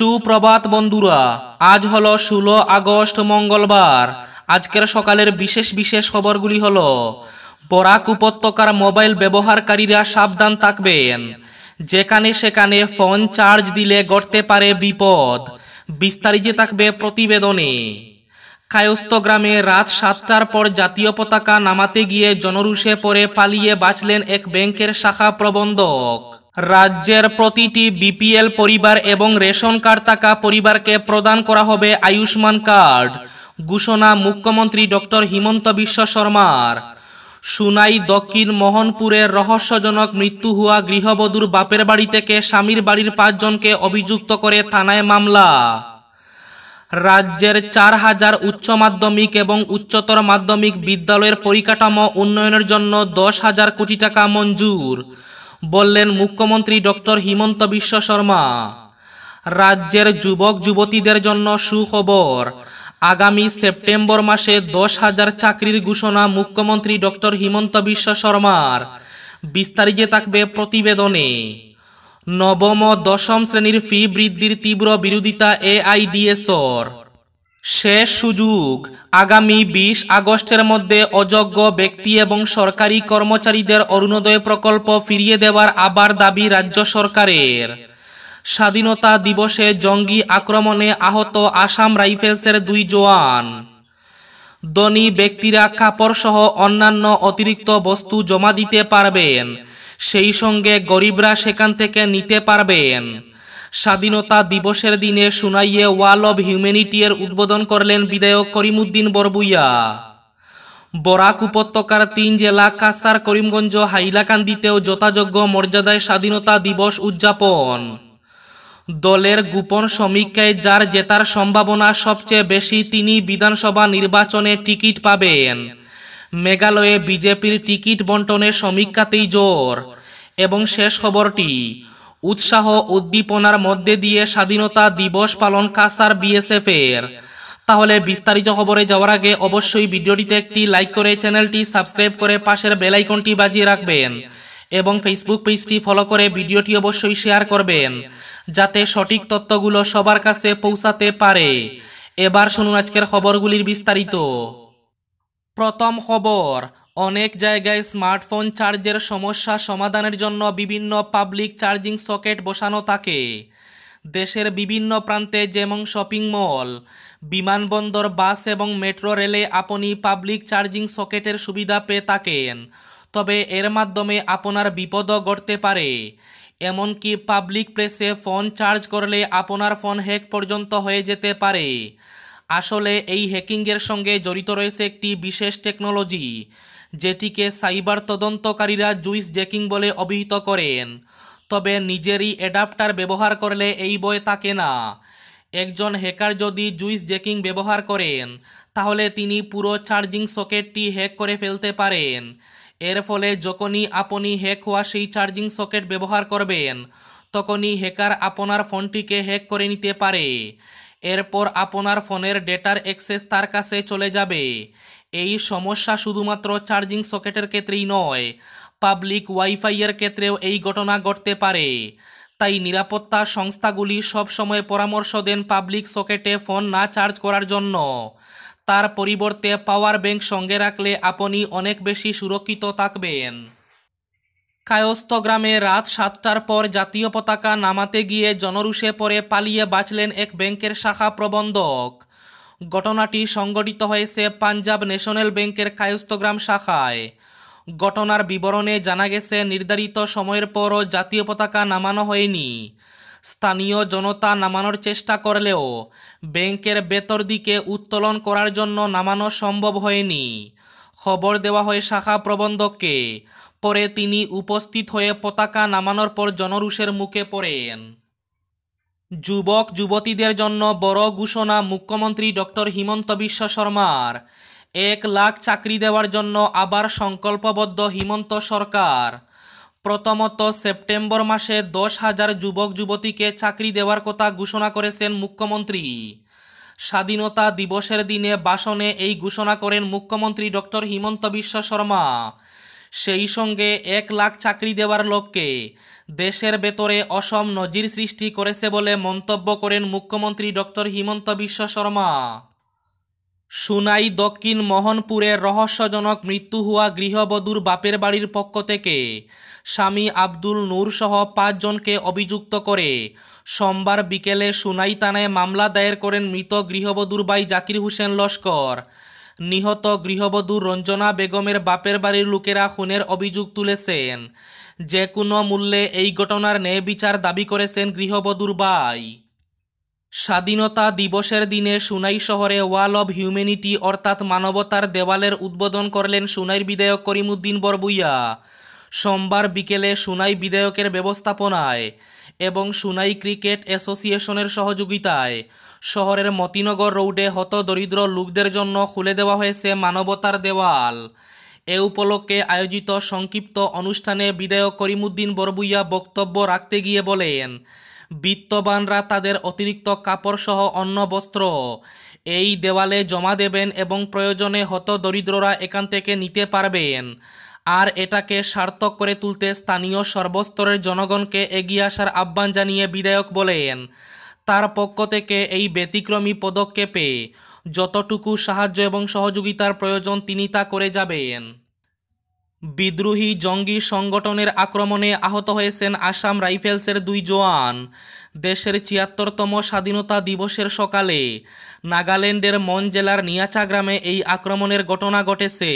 সুপ্রভাত বন্ধুরা আজ হলো ষোলো আগস্ট মঙ্গলবার আজকের সকালের বিশেষ বিশেষ খবরগুলি হল বরাক উপত্যকার মোবাইল ব্যবহারকারীরা সাবধান থাকবেন যেখানে সেখানে ফোন চার্জ দিলে গড়তে পারে বিপদ বিস্তারিত থাকবে প্রতিবেদনে কায়স্থ গ্রামে রাত সাতটার পর জাতীয় পতাকা নামাতে গিয়ে জনরুষে পরে পালিয়ে বাঁচলেন এক ব্যাংকের শাখা প্রবন্ধক রাজ্যের প্রতিটি বিপিএল পরিবার এবং রেশন কার্ড থাকা পরিবারকে প্রদান করা হবে আয়ুষ্মান কার্ড ঘোষণা মুখ্যমন্ত্রী ডক্টর হিমন্ত বিশ্ব শর্মার সুনাই দক্ষিণ মোহনপুরে রহস্যজনক মৃত্যু হওয়া গৃহবধূর বাপের বাড়ি থেকে স্বামীর বাড়ির পাঁচজনকে অভিযুক্ত করে থানায় মামলা রাজ্যের চার হাজার উচ্চ মাধ্যমিক এবং উচ্চতর মাধ্যমিক বিদ্যালয়ের পরিকাঠামো উন্নয়নের জন্য দশ হাজার কোটি টাকা মঞ্জুর বললেন মুখ্যমন্ত্রী ডক্টর হিমন্ত বিশ্ব শর্মা রাজ্যের যুবক যুবতীদের জন্য সুখবর আগামী সেপ্টেম্বর মাসে দশ হাজার চাকরির ঘোষণা মুখ্যমন্ত্রী ডক্টর হিমন্ত বিশ্ব শর্মার বিস্তারিত থাকবে প্রতিবেদনে নবম ও দশম শ্রেণীর ফি বৃদ্ধির তীব্র বিরোধিতা এআইডিএসর শেষ সুযোগ আগামী বিশ আগস্টের মধ্যে অযোগ্য ব্যক্তি এবং সরকারি কর্মচারীদের অরুণোদয় প্রকল্প ফিরিয়ে দেওয়ার আবার দাবি রাজ্য সরকারের স্বাধীনতা দিবসে জঙ্গি আক্রমণে আহত আসাম রাইফেলসের দুই জওয়ান দনি ব্যক্তিরা কাপড়সহ অন্যান্য অতিরিক্ত বস্তু জমা দিতে পারবেন সেই সঙ্গে গরিবরা সেখান থেকে নিতে পারবেন স্বাধীনতা দিবসের দিনে শুনাইয়ে ওয়াল অব হিউম্যানিটির উদ্বোধন করলেন বিধায়ক করিমুদ্দিন বরবুইয়া বরাক উপত্যকার তিন জেলা কাসার করিমগঞ্জ হাইলাকান্দিতেও যথাযোগ্য মর্যাদায় স্বাধীনতা দিবস উদযাপন দলের গোপন সমীক্ষায় যার জেতার সম্ভাবনা সবচেয়ে বেশি তিনি বিধানসভা নির্বাচনে টিকিট পাবেন মেঘালয়ে বিজেপির টিকিট বন্টনে সমীক্ষাতেই জোর এবং শেষ খবরটি উৎসাহ উদ্দীপনার মধ্যে দিয়ে স্বাধীনতা দিবস পালন কাসার বিএসএফের তাহলে বিস্তারিত খবরে যাওয়ার আগে অবশ্যই ভিডিওটিতে একটি লাইক করে চ্যানেলটি সাবস্ক্রাইব করে পাশের বেলাইকনটি বাজিয়ে রাখবেন এবং ফেসবুক পেজটি ফলো করে ভিডিওটি অবশ্যই শেয়ার করবেন যাতে সঠিক তথ্যগুলো সবার কাছে পৌঁছাতে পারে এবার শুনুন আজকের খবরগুলির বিস্তারিত প্রথম খবর অনেক জায়গায় স্মার্টফোন চার্জের সমস্যা সমাধানের জন্য বিভিন্ন পাবলিক চার্জিং সকেট বসানো থাকে দেশের বিভিন্ন প্রান্তে যেমন শপিং মল বিমানবন্দর বাস এবং মেট্রো রেলে আপনি পাবলিক চার্জিং সকেটের সুবিধা পেয়ে থাকেন তবে এর মাধ্যমে আপনার বিপদও ঘটতে পারে এমনকি পাবলিক প্লেসে ফোন চার্জ করলে আপনার ফোন হ্যাক পর্যন্ত হয়ে যেতে পারে আসলে এই হ্যাকিংয়ের সঙ্গে জড়িত রয়েছে একটি বিশেষ টেকনোলজি যেটিকে সাইবার তদন্তকারীরা জুইস জ্যাকিং বলে অভিহিত করেন তবে নিজেরই অ্যাডাপ্টার ব্যবহার করলে এই বয় থাকে না একজন হ্যাকার যদি জুইস জ্যাকিং ব্যবহার করেন তাহলে তিনি পুরো চার্জিং সকেটটি হ্যাক করে ফেলতে পারেন এর ফলে যখনই আপনি হ্যাক হওয়া সেই চার্জিং সকেট ব্যবহার করবেন তখনই হ্যাকার আপনার ফোনটিকে হ্যাক করে নিতে পারে এরপর আপনার ফোনের ডেটার অ্যাক্সেস তার কাছে চলে যাবে এই সমস্যা শুধুমাত্র চার্জিং সকেটের ক্ষেত্রেই নয় পাবলিক ওয়াইফাইয়ের ক্ষেত্রেও এই ঘটনা ঘটতে পারে তাই নিরাপত্তা সংস্থাগুলি সবসময় পরামর্শ দেন পাবলিক সকেটে ফোন না চার্জ করার জন্য তার পরিবর্তে পাওয়ার ব্যাংক সঙ্গে রাখলে আপনি অনেক বেশি সুরক্ষিত থাকবেন কায়স্থ গ্রামে রাত সাতটার পর জাতীয় পতাকা নামাতে গিয়ে জনরুষে পরে পালিয়ে বাঁচলেন এক ব্যাংকের শাখা প্রবন্ধক ঘটনাটি সংগঠিত হয়েছে পাঞ্জাব ন্যাশনাল ব্যাংকের কায়স্থগ্রাম শাখায় ঘটনার বিবরণে জানা গেছে নির্ধারিত সময়ের পরও জাতীয় পতাকা নামানো হয়নি স্থানীয় জনতা নামানোর চেষ্টা করলেও ব্যাংকের বেতর দিকে উত্তোলন করার জন্য নামানো সম্ভব হয়নি খবর দেওয়া হয় শাখা প্রবন্ধককে পরে তিনি উপস্থিত হয়ে পতাকা নামানোর পর জনরুষের মুখে পড়েন যুবক যুবতীদের জন্য বড় ঘোষণা মুখ্যমন্ত্রী ডক্টর হিমন্ত বিশ্ব শর্মার এক লাখ চাকরি দেওয়ার জন্য আবার সংকল্পবদ্ধ হিমন্ত সরকার প্রথমত সেপ্টেম্বর মাসে দশ হাজার যুবক যুবতীকে চাকরি দেওয়ার কথা ঘোষণা করেছেন মুখ্যমন্ত্রী স্বাধীনতা দিবসের দিনে বাসনে এই ঘোষণা করেন মুখ্যমন্ত্রী ডক্টর হিমন্ত বিশ্ব শর্মা সেই সঙ্গে এক লাখ চাকরি দেওয়ার লক্ষ্যে দেশের ভেতরে অসম নজির সৃষ্টি করেছে বলে মন্তব্য করেন মুখ্যমন্ত্রী ডক্টর হিমন্ত বিশ্ব শর্মা সুনাই দক্ষিণ মোহনপুরে রহস্যজনক মৃত্যু হওয়া গৃহবধূর বাপের বাড়ির পক্ষ থেকে স্বামী আব্দুল নূর সহ পাঁচজনকে অভিযুক্ত করে সোমবার বিকেলে সুনাই থানায় মামলা দায়ের করেন মৃত গৃহবধূর বাই জাকির হোসেন লস্কর নিহত গৃহবধূ রঞ্জনা বেগমের বাপের বাড়ির লোকেরা খুনের অভিযোগ তুলেছেন যে কোনো মূল্যে এই ঘটনার ন্যায় বিচার দাবি করেছেন গৃহবধূর বাই স্বাধীনতা দিবসের দিনে সুনাই শহরে ওয়াল অব হিউম্যানিটি অর্থাৎ মানবতার দেওয়ালের উদ্বোধন করলেন সুনাইর বিধায়ক করিমুদ্দিন বরবুইয়া সোমবার বিকেলে সুনাই বিধায়কের ব্যবস্থাপনায় এবং সুনাই ক্রিকেট অ্যাসোসিয়েশনের সহযোগিতায় শহরের মতিনগর রোডে হত দরিদ্র লোকদের জন্য খুলে দেওয়া হয়েছে মানবতার দেওয়াল এ উপলক্ষে আয়োজিত সংক্ষিপ্ত অনুষ্ঠানে বিধায়ক করিমুদ্দিন বরবুইয়া বক্তব্য রাখতে গিয়ে বলেন বিত্তবানরা তাদের অতিরিক্ত কাপড়সহ অন্য বস্ত্র এই দেওয়ালে জমা দেবেন এবং প্রয়োজনে হত দরিদ্ররা এখান থেকে নিতে পারবেন আর এটাকে সার্থক করে তুলতে স্থানীয় সর্বস্তরের জনগণকে এগিয়ে আসার আহ্বান জানিয়ে বিধায়ক বলেন তার পক্ষ থেকে এই ব্যতিক্রমী পদক্ষেপে যতটুকু সাহায্য এবং সহযোগিতার প্রয়োজন তিনি তা করে যাবেন বিদ্রোহী জঙ্গি সংগঠনের আক্রমণে আহত হয়েছেন আসাম রাইফেলসের দুই জোয়ান দেশের ছিয়াত্তরতম স্বাধীনতা দিবসের সকালে নাগাল্যান্ডের মন জেলার নিয়াচা গ্রামে এই আক্রমণের ঘটনা ঘটেছে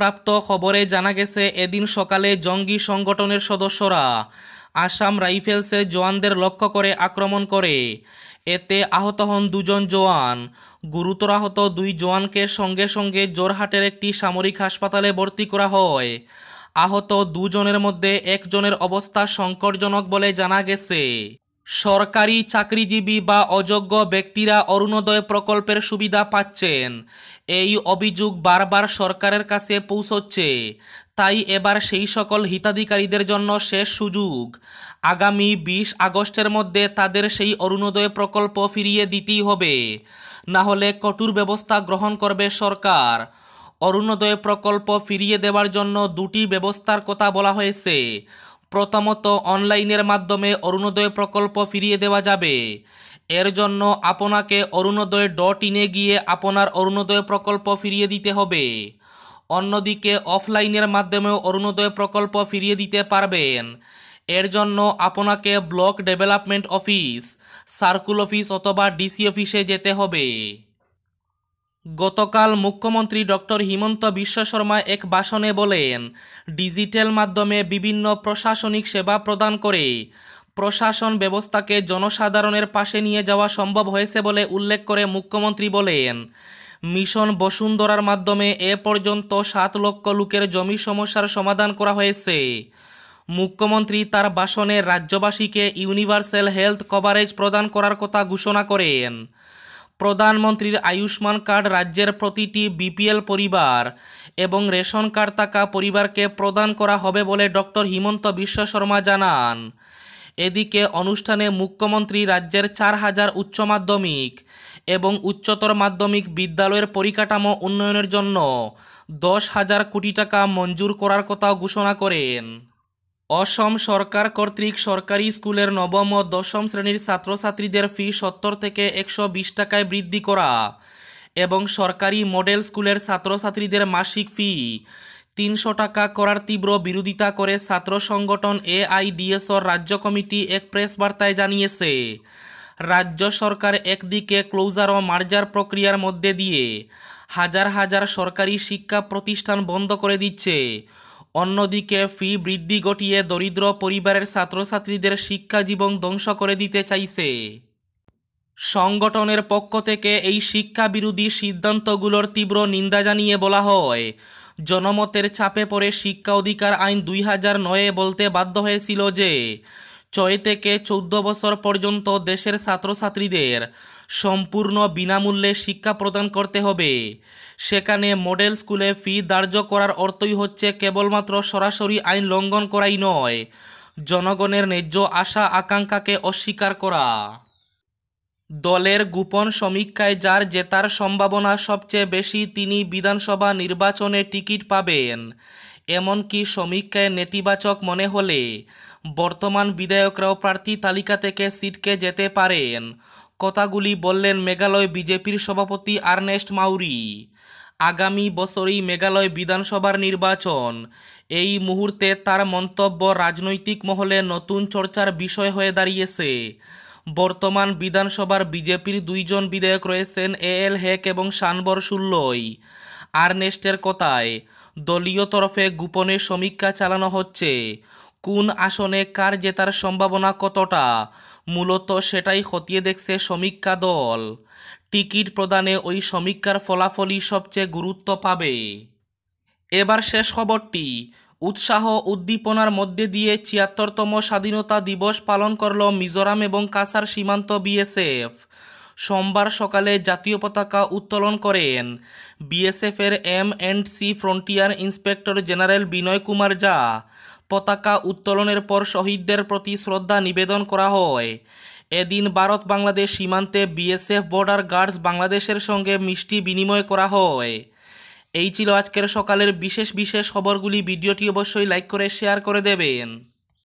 প্রাপ্ত খবরে জানা গেছে এদিন সকালে জঙ্গি সংগঠনের সদস্যরা আসাম রাইফেলসের জওয়ানদের লক্ষ্য করে আক্রমণ করে এতে আহত হন দুজন জওয়ান গুরুতর আহত দুই জওয়ানকে সঙ্গে সঙ্গে জোরহাটের একটি সামরিক হাসপাতালে ভর্তি করা হয় আহত দুজনের মধ্যে একজনের অবস্থা সংকটজনক বলে জানা গেছে সরকারি চাকরিজীবী বা অযোগ্য ব্যক্তিরা অরুণোদয় প্রকল্পের সুবিধা পাচ্ছেন এই অভিযোগ বারবার সরকারের কাছে পৌঁছচ্ছে তাই এবার সেই সকল হিতাধিকারীদের জন্য শেষ সুযোগ আগামী বিশ আগস্টের মধ্যে তাদের সেই অরুণোদয় প্রকল্প ফিরিয়ে দিতেই হবে না হলে কঠোর ব্যবস্থা গ্রহণ করবে সরকার অরুণোদয় প্রকল্প ফিরিয়ে দেওয়ার জন্য দুটি ব্যবস্থার কথা বলা হয়েছে প্রথমত অনলাইনের মাধ্যমে অরুণোদয় প্রকল্প ফিরিয়ে দেওয়া যাবে এর জন্য আপনাকে অরুণোদয় ডট ইনে গিয়ে আপনার অরুণোদয় প্রকল্প ফিরিয়ে দিতে হবে অন্যদিকে অফলাইনের মাধ্যমেও অরুণোদয় প্রকল্প ফিরিয়ে দিতে পারবেন এর জন্য আপনাকে block development office circle office অথবা ডিসি অফিসে যেতে হবে গতকাল মুখ্যমন্ত্রী ডক্টর হিমন্ত বিশ্ব শর্মা এক ভাষণে বলেন ডিজিটাল মাধ্যমে বিভিন্ন প্রশাসনিক সেবা প্রদান করে প্রশাসন ব্যবস্থাকে জনসাধারণের পাশে নিয়ে যাওয়া সম্ভব হয়েছে বলে উল্লেখ করে মুখ্যমন্ত্রী বলেন মিশন বসুন্ধরার মাধ্যমে এ পর্যন্ত সাত লক্ষ লোকের জমি সমস্যার সমাধান করা হয়েছে মুখ্যমন্ত্রী তার বাসনে রাজ্যবাসীকে ইউনিভার্সাল হেলথ কভারেজ প্রদান করার কথা ঘোষণা করেন প্রধানমন্ত্রীর আয়ুষ্মান কার্ড রাজ্যের প্রতিটি বিপিএল পরিবার এবং রেশন কার্ড থাকা পরিবারকে প্রদান করা হবে বলে ডক্টর হিমন্ত বিশ্ব শর্মা জানান এদিকে অনুষ্ঠানে মুখ্যমন্ত্রী রাজ্যের চার হাজার উচ্চ মাধ্যমিক এবং উচ্চতর মাধ্যমিক বিদ্যালয়ের পরিকাঠামো উন্নয়নের জন্য দশ হাজার কোটি টাকা মঞ্জুর করার কথাও ঘোষণা করেন অসম সরকার কর্তৃক সরকারি স্কুলের নবম ও দশম শ্রেণীর ছাত্রছাত্রীদের ফি সত্তর থেকে একশো বিশ টাকায় বৃদ্ধি করা এবং সরকারি মডেল স্কুলের ছাত্রছাত্রীদের মাসিক ফি তিনশো টাকা করার তীব্র বিরোধিতা করে ছাত্র সংগঠন এআইডিএসর রাজ্য কমিটি এক প্রেস বার্তায় জানিয়েছে রাজ্য সরকার একদিকে ক্লোজার ও মার্জার প্রক্রিয়ার মধ্যে দিয়ে হাজার হাজার সরকারি শিক্ষা প্রতিষ্ঠান বন্ধ করে দিচ্ছে অন্যদিকে ফি বৃদ্ধি ঘটিয়ে দরিদ্র পরিবারের ছাত্রছাত্রীদের শিক্ষা জীবন ধ্বংস করে দিতে চাইছে সংগঠনের পক্ষ থেকে এই শিক্ষা বিরোধী সিদ্ধান্তগুলোর তীব্র নিন্দা জানিয়ে বলা হয় জনমতের চাপে পড়ে শিক্ষা অধিকার আইন দুই হাজার নয়ে বলতে বাধ্য হয়েছিল যে ছয় থেকে চৌদ্দ বছর পর্যন্ত দেশের ছাত্রছাত্রীদের সম্পূর্ণ বিনামূল্যে শিক্ষা প্রদান করতে হবে সেখানে মডেল স্কুলে ফি ধার্য করার অর্থই হচ্ছে কেবলমাত্র সরাসরি আইন লঙ্ঘন করাই নয় জনগণের ন্যায্য আশা আকাঙ্ক্ষাকে অস্বীকার করা দলের গোপন সমীক্ষায় যার জেতার সম্ভাবনা সবচেয়ে বেশি তিনি বিধানসভা নির্বাচনে টিকিট পাবেন এমনকি সমীক্ষায় নেতিবাচক মনে হলে বর্তমান বিধায়করাও প্রার্থী তালিকা থেকে সিটকে যেতে পারেন কথাগুলি বললেন মেঘালয় বিজেপির সভাপতি আর্নেস্ট মাউরি আগামী বছরই মেঘালয় বিধানসভার নির্বাচন এই মুহূর্তে তার মন্তব্য রাজনৈতিক মহলে নতুন চর্চার বিষয় হয়ে দাঁড়িয়েছে বর্তমান বিধানসভার বিজেপির দুইজন বিধায়ক রয়েছেন এ এল হেক এবং শানবর সুল্লই আর্নেস্টের কথায় দলীয় তরফে গোপনে সমীক্ষা চালানো হচ্ছে কোন আসনে কার জেতার সম্ভাবনা কতটা মূলত সেটাই খতিয়ে দেখছে সমীক্ষা দল টিকিট প্রদানে ওই সমীক্ষার ফলাফলই সবচেয়ে গুরুত্ব পাবে এবার শেষ খবরটি উৎসাহ উদ্দীপনার মধ্যে দিয়ে ছিয়াত্তরতম স্বাধীনতা দিবস পালন করল মিজোরাম এবং কাসার সীমান্ত বিএসএফ সোমবার সকালে জাতীয় পতাকা উত্তোলন করেন বিএসএফের M and C frontier inspector general Binay Kumar যা পতাকা উত্তোলনের পর শহীদদের প্রতি শ্রদ্ধা নিবেদন করা হয় এদিন ভারত বাংলাদেশ সীমান্তে বিএসএফ বর্ডার গার্ডস বাংলাদেশের সঙ্গে মিষ্টি বিনিময় করা হয় এই ছিল আজকের সকালের বিশেষ বিশেষ খবরগুলি ভিডিওটি অবশ্যই লাইক করে শেয়ার করে দেবেন